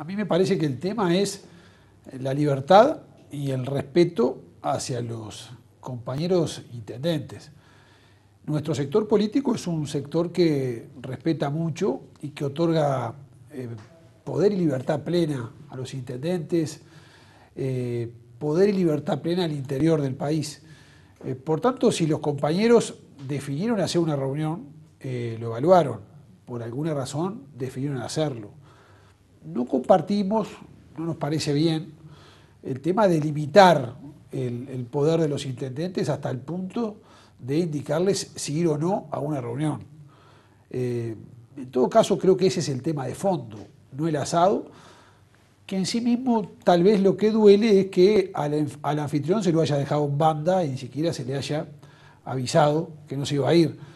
a mí me parece que el tema es la libertad y el respeto hacia los compañeros intendentes. Nuestro sector político es un sector que respeta mucho y que otorga eh, poder y libertad plena a los intendentes, eh, poder y libertad plena al interior del país. Eh, por tanto, si los compañeros definieron hacer una reunión, lo evaluaron, por alguna razón definieron hacerlo no compartimos, no nos parece bien, el tema de limitar el, poder de los intendentes hasta el punto de indicarles si ir o no a una reunión. Eh, en todo caso, creo que ese es el tema de fondo, no el asado, que en sí mismo tal vez lo que duele es que al anfitrión se lo haya dejado en banda y ni siquiera se le haya avisado que no se iba a ir.